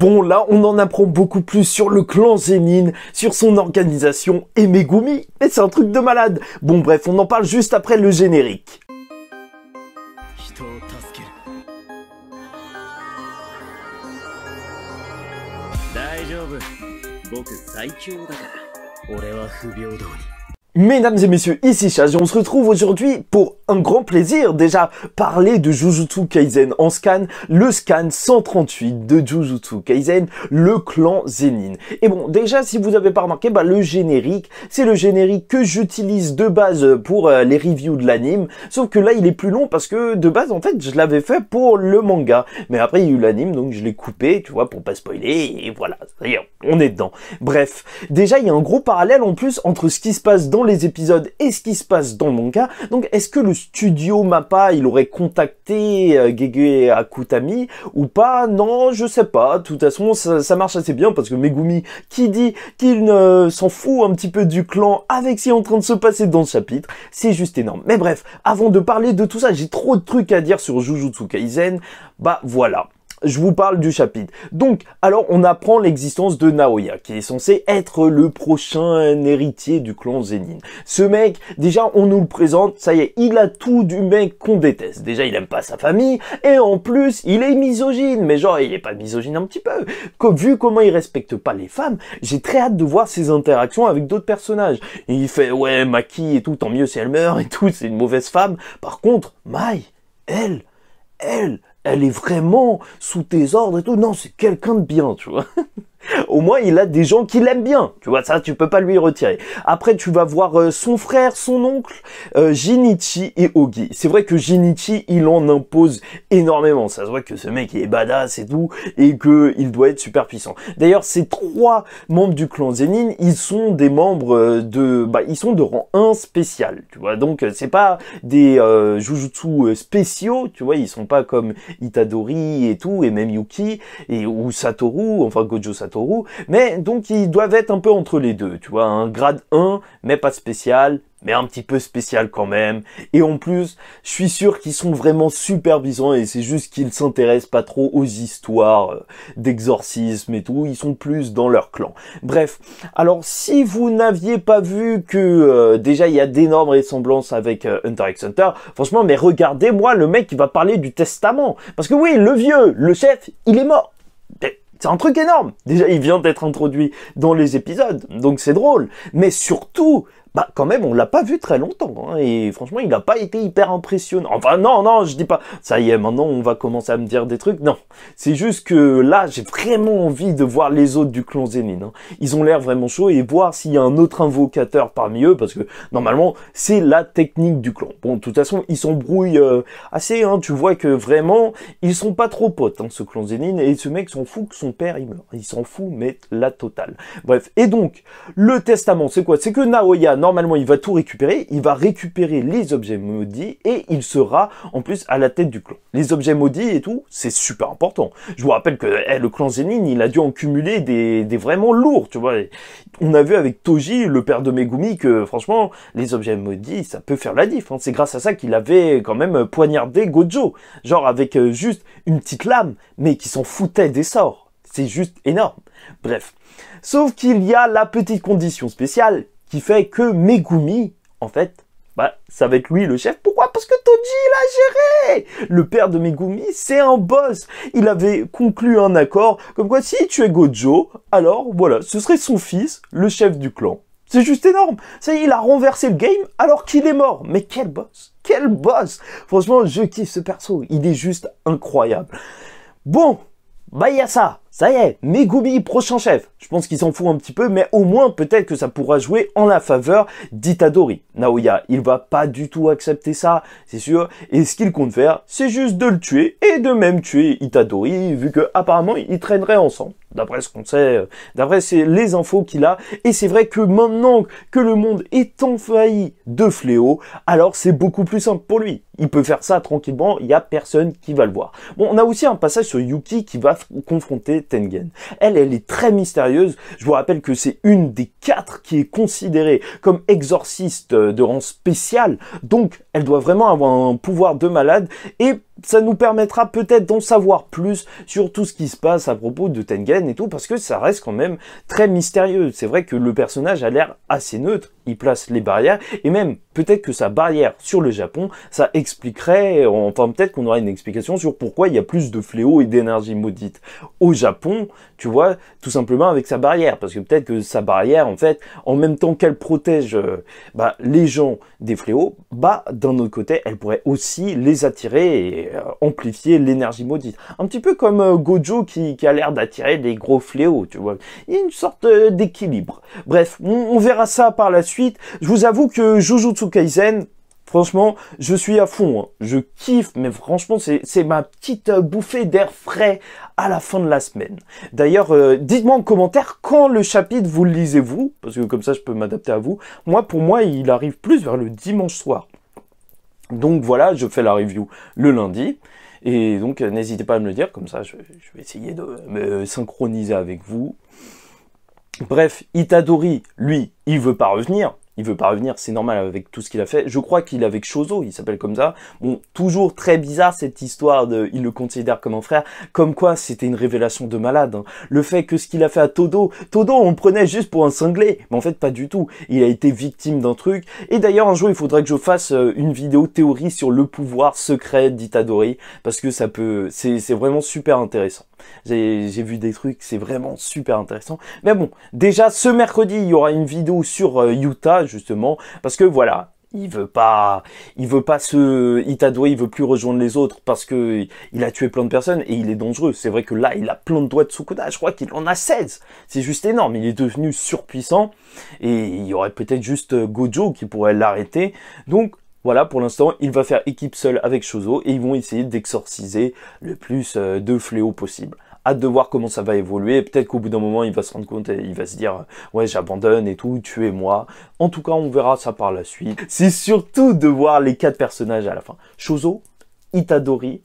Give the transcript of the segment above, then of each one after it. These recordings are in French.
bon, là, on en apprend beaucoup plus sur le clan Zénine, sur son organisation et Megumi. Mais c'est un truc de malade. Bon, bref, on en parle juste après le générique. Mesdames et messieurs, ici Chaz, on se retrouve aujourd'hui pour un grand plaisir déjà parler de Jujutsu Kaisen en scan, le scan 138 de Jujutsu Kaisen, le clan Zenin. Et bon, déjà si vous avez pas remarqué, bah, le générique, c'est le générique que j'utilise de base pour euh, les reviews de l'anime, sauf que là il est plus long parce que de base en fait je l'avais fait pour le manga, mais après il y a eu l'anime donc je l'ai coupé, tu vois, pour pas spoiler, et voilà, D'ailleurs, on est dedans. Bref, déjà il y a un gros parallèle en plus entre ce qui se passe dans les épisodes et ce qui se passe dans le manga. Donc est-ce que le studio MAPPA, il aurait contacté euh, Gege Akutami ou pas Non, je sais pas. De toute façon, ça, ça marche assez bien parce que Megumi qui dit qu'il ne s'en fout un petit peu du clan avec ce qui est en train de se passer dans ce chapitre, c'est juste énorme. Mais bref, avant de parler de tout ça, j'ai trop de trucs à dire sur Jujutsu Kaisen. Bah voilà je vous parle du chapitre. Donc, alors on apprend l'existence de Naoya, qui est censé être le prochain héritier du clan Zenin. Ce mec, déjà, on nous le présente, ça y est, il a tout du mec qu'on déteste. Déjà, il aime pas sa famille, et en plus, il est misogyne. Mais genre, il est pas misogyne un petit peu. vu comment il respecte pas les femmes, j'ai très hâte de voir ses interactions avec d'autres personnages. il fait, ouais, Maki et tout, tant mieux si elle meurt et tout, c'est une mauvaise femme. Par contre, Mai, elle, elle, elle est vraiment sous tes ordres et tout. Non, c'est quelqu'un de bien, tu vois. au moins il a des gens qu'il aime bien. Tu vois, ça tu peux pas lui retirer. Après tu vas voir euh, son frère, son oncle, euh, Jinichi et Ogi. C'est vrai que Jinichi, il en impose énormément. Ça se voit que ce mec est badass et tout et que il doit être super puissant. D'ailleurs, ces trois membres du clan Zenin, ils sont des membres euh, de bah ils sont de rang 1 spécial, tu vois. Donc c'est pas des Jujutsu spéciaux, tu vois, ils sont pas comme Itadori et tout et même Yuki et ou Satoru, enfin Gojo Satoru mais donc ils doivent être un peu entre les deux, tu vois, un grade 1, mais pas spécial, mais un petit peu spécial quand même. Et en plus, je suis sûr qu'ils sont vraiment super bizarres et c'est juste qu'ils s'intéressent pas trop aux histoires euh, d'exorcisme et tout. Ils sont plus dans leur clan. Bref, alors si vous n'aviez pas vu que euh, déjà il y a d'énormes ressemblances avec euh, Hunter x Hunter, franchement, mais regardez-moi le mec qui va parler du testament. Parce que oui, le vieux, le chef, il est mort. C'est un truc énorme. Déjà, il vient d'être introduit dans les épisodes, donc c'est drôle. Mais surtout, bah quand même on l'a pas vu très longtemps hein, et franchement il n'a pas été hyper impressionnant. Enfin non non je dis pas ça y est maintenant on va commencer à me dire des trucs non c'est juste que là j'ai vraiment envie de voir les autres du clan Zenin Ils ont l'air vraiment chauds et voir s'il y a un autre invocateur parmi eux parce que normalement c'est la technique du clan. Bon de toute façon ils s'embrouillent euh, assez hein, tu vois que vraiment ils sont pas trop potes hein, ce clan Zenin et ce mec s'en fout que son père il meurt. Il s'en fout mais la totale. Bref et donc le testament c'est quoi C'est que Naoya normalement, il va tout récupérer, il va récupérer les objets maudits et il sera en plus à la tête du clan. Les objets maudits et tout, c'est super important. Je vous rappelle que eh, le clan Zenin, il a dû en cumuler des, vraiment lourds, tu vois. On a vu avec Toji, le père de Megumi, que franchement, les objets maudits, ça peut faire la diff. Hein. C'est grâce à ça qu'il avait quand même poignardé Gojo, genre avec euh, juste une petite lame, mais qui s'en foutait des sorts. C'est juste énorme. Bref. Sauf qu'il y a la petite condition spéciale qui fait que Megumi, en fait, bah, ça va être lui le chef. Pourquoi Parce que Toji l'a géré Le père de Megumi, c'est un boss Il avait conclu un accord comme quoi si tu es Gojo, alors voilà, ce serait son fils, le chef du clan. C'est juste énorme. Ça il a renversé le game alors qu'il est mort. Mais quel boss Quel boss Franchement, je kiffe ce perso. Il est juste incroyable. Bon, bah il y a ça. Ça y est, Megumi, prochain chef. Je pense qu'il s'en fout un petit peu, mais au moins peut-être que ça pourra jouer en la faveur d'Itadori. Naoya, il va pas du tout accepter ça, c'est sûr. Et ce qu'il compte faire, c'est juste de le tuer et de même tuer Itadori, vu que apparemment ils traîneraient ensemble. D'après ce qu'on sait, euh, d'après les infos qu'il a. Et c'est vrai que maintenant que le monde est en envahi de fléaux, alors c'est beaucoup plus simple pour lui. Il peut faire ça tranquillement, il y a personne qui va le voir. Bon, on a aussi un passage sur Yuki qui va confronter Tengen. Elle, elle est très mystérieuse. Je vous rappelle que c'est une des quatre qui est considérée comme exorciste euh, de rang spécial. Donc, elle doit vraiment avoir un pouvoir de malade et ça nous permettra peut-être d'en savoir plus sur tout ce qui se passe à propos de Tengen et tout, parce que ça reste quand même très mystérieux. C'est vrai que le personnage a l'air assez neutre, place les barrières, et même peut-être que sa barrière sur le Japon, ça expliquerait, enfin peut-être qu'on aura une explication sur pourquoi il y a plus de fléaux et d'énergie maudite au Japon, tu vois, tout simplement avec sa barrière, parce que peut-être que sa barrière, en fait, en même temps qu'elle protège euh, bah, les gens des fléaux, bah d'un autre côté, elle pourrait aussi les attirer et euh, amplifier l'énergie maudite. Un petit peu comme euh, Gojo qui, a l'air d'attirer des gros fléaux, tu vois. une sorte d'équilibre. Bref, on verra ça par la suite je vous avoue que Jujutsu Kaisen, franchement, je suis à fond. Hein. Je kiffe, mais franchement, c'est ma petite euh, bouffée d'air frais à la fin de la semaine. D'ailleurs, euh, dites-moi en commentaire quand le chapitre vous le lisez vous, parce que comme ça, je peux m'adapter à vous. Moi, pour moi, il arrive plus vers le dimanche soir. Donc voilà, je fais la review le lundi. Et donc, euh, n'hésitez pas à me le dire, comme ça, je vais essayer de me synchroniser avec vous. Bref, Itadori, lui, il veut pas revenir il veut pas revenir, c'est normal avec tout ce qu'il a fait. Je crois qu'il est avec Chozo, il s'appelle comme ça. Bon, toujours très bizarre cette histoire de il le considère comme un frère, comme quoi c'était une révélation de malade. Hein. Le fait que ce qu'il a fait à Todo, Todo on prenait juste pour un cinglé, mais en fait pas du tout. Il a été victime d'un truc. Et d'ailleurs un jour il faudrait que je fasse euh, une vidéo théorie sur le pouvoir secret d'Itadori, parce que ça peut, c'est vraiment super intéressant. J'ai vu des trucs, c'est vraiment super intéressant. Mais bon, déjà ce mercredi il y aura une vidéo sur Yuta. Euh, Utah justement, parce que voilà, il veut pas, il veut pas se, Itadoi, il veut plus rejoindre les autres parce que il a tué plein de personnes et il est dangereux. C'est vrai que là, il a plein de doigts de Tsukuda. Je crois qu'il en a 16. C'est juste énorme. Il est devenu surpuissant et il y aurait peut-être juste euh, Gojo qui pourrait l'arrêter. Donc, voilà, pour l'instant, il va faire équipe seul avec Chozo, et ils vont essayer d'exorciser le plus euh, de fléaux possible hâte de voir comment ça va évoluer. Peut-être qu'au bout d'un moment, il va se rendre compte et il va se dire ouais, j'abandonne et tout, tuez-moi. En tout cas, on verra ça par la suite. C'est surtout de voir les quatre personnages à la fin. Shozo, Itadori,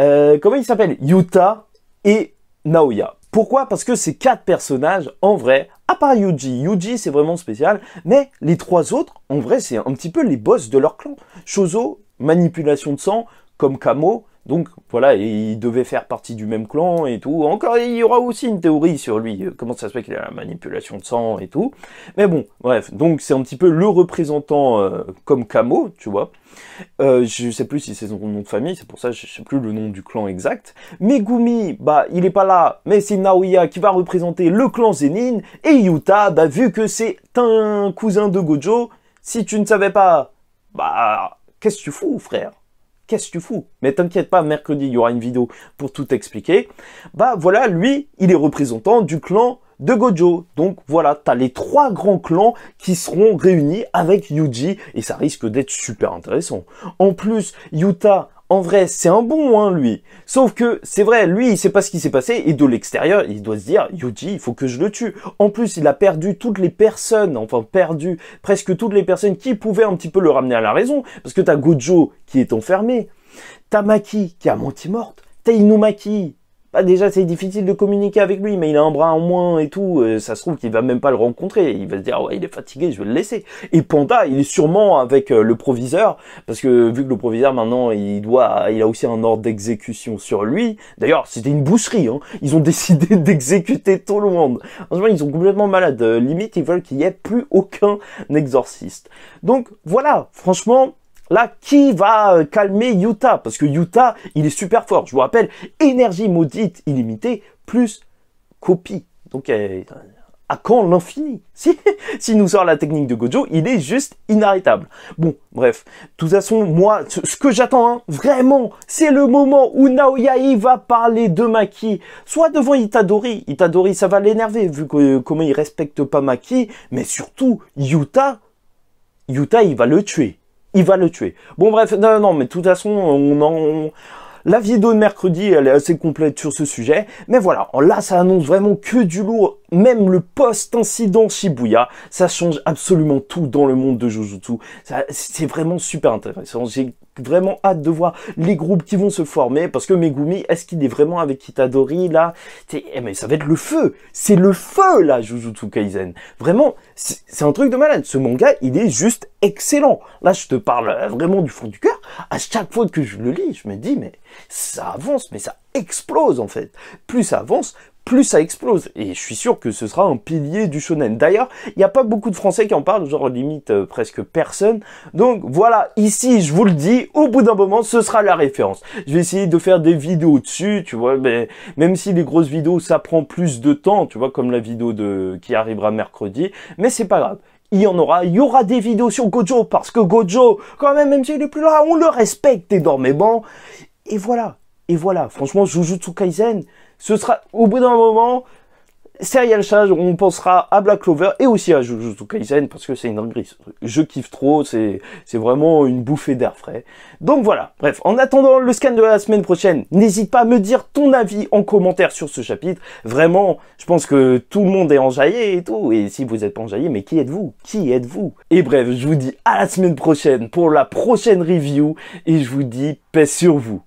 euh, comment il s'appelle Yuta et Naoya. Pourquoi Parce que ces quatre personnages, en vrai, à part Yuji, Yuji c'est vraiment spécial, mais les trois autres, en vrai, c'est un petit peu les boss de leur clan. Shozo, manipulation de sang, comme Kamo, donc voilà, il devait faire partie du même clan et tout. Encore, il y aura aussi une théorie sur lui, euh, comment ça se fait qu'il a la manipulation de sang et tout. Mais bon, bref, donc c'est un petit peu le représentant euh, comme Camo, tu vois. Euh, je sais plus si c'est son nom de famille, c'est pour ça que je sais plus le nom du clan exact. Megumi, bah il est pas là, mais c'est Naoya qui va représenter le clan Zenin. Et Yuta, bah vu que c'est un cousin de Gojo, si tu ne savais pas, bah qu'est-ce que tu fous frère qu'est-ce que tu fous Mais t'inquiète pas, mercredi, il y aura une vidéo pour tout expliquer. Bah voilà, lui, il est représentant du clan de Gojo. Donc voilà, t'as les trois grands clans qui seront réunis avec Yuji et ça risque d'être super intéressant. En plus, Yuta en vrai, c'est un bon, hein, lui. Sauf que, c'est vrai, lui, il sait pas ce qui s'est passé, et de l'extérieur, il doit se dire, Yuji, il faut que je le tue. En plus, il a perdu toutes les personnes, enfin, perdu presque toutes les personnes qui pouvaient un petit peu le ramener à la raison, parce que t'as Gojo qui est enfermé, t'as Maki qui a menti morte, t'as Inumaki ah, déjà c'est difficile de communiquer avec lui, mais il a un bras en moins et tout, euh, ça se trouve qu'il va même pas le rencontrer, il va se dire ah ouais il est fatigué, je vais le laisser. Et Panda, il est sûrement avec euh, le proviseur, parce que vu que le proviseur maintenant il doit, il a aussi un ordre d'exécution sur lui. D'ailleurs c'était une boucherie, hein. ils ont décidé d'exécuter tout le monde. Franchement ils sont complètement malades, euh, limite ils veulent qu'il y ait plus aucun exorciste. Donc voilà, franchement Là, qui va euh, calmer Yuta Parce que Yuta, il est super fort. Je vous rappelle, énergie maudite illimitée plus copie. Donc, à quand l'infini Si, s'il nous sort la technique de Gojo, il est juste inarrêtable. Bon, bref. De toute façon, moi, ce, que j'attends, hein, vraiment, c'est le moment où Naoya va parler de Maki. Soit devant Itadori. Itadori, ça va l'énerver, vu euh, comment il respecte pas Maki. Mais surtout, Yuta, Yuta, il va le tuer il va le tuer. Bon bref, non, non, mais de toute façon, on en... La vidéo de mercredi, elle est assez complète sur ce sujet. Mais voilà, là, ça annonce vraiment que du lourd même le post-incident Shibuya, ça change absolument tout dans le monde de Jujutsu. C'est vraiment super intéressant. J'ai vraiment hâte de voir les groupes qui vont se former parce que Megumi, est-ce qu'il est vraiment avec Kitadori là eh, Mais ça va être le feu C'est le feu là, Jujutsu Kaisen Vraiment, c'est un truc de malade. Ce manga, il est juste excellent. Là, je te parle euh, vraiment du fond du cœur. À chaque fois que je le lis, je me dis, mais ça avance, mais ça explose en fait. Plus ça avance, plus ça explose. Et je suis sûr que ce sera un pilier du shonen. D'ailleurs, il n'y a pas beaucoup de Français qui en parlent, genre limite euh, presque personne. Donc voilà, ici, je vous le dis, au bout d'un moment, ce sera la référence. Je vais essayer de faire des vidéos dessus, tu vois, mais même si les grosses vidéos, ça prend plus de temps, tu vois, comme la vidéo de qui arrivera mercredi, mais c'est pas grave il y en aura, il y aura des vidéos sur Gojo, parce que Gojo, quand même, même s'il est plus là, on le respecte énormément. Et voilà, et voilà, franchement, Jujutsu Kaisen, ce sera au bout d'un moment, Serial Charge, on pensera à Black Clover et aussi à Jujutsu Kaisen parce que c'est une dinguerie. Je kiffe trop, c'est vraiment une bouffée d'air frais. Donc voilà, bref, en attendant le scan de la semaine prochaine, n'hésite pas à me dire ton avis en commentaire sur ce chapitre. Vraiment, je pense que tout le monde est enjaillé et tout. Et si vous n'êtes pas enjaillé, mais qui êtes-vous Qui êtes-vous Et bref, je vous dis à la semaine prochaine pour la prochaine review et je vous dis paix sur vous.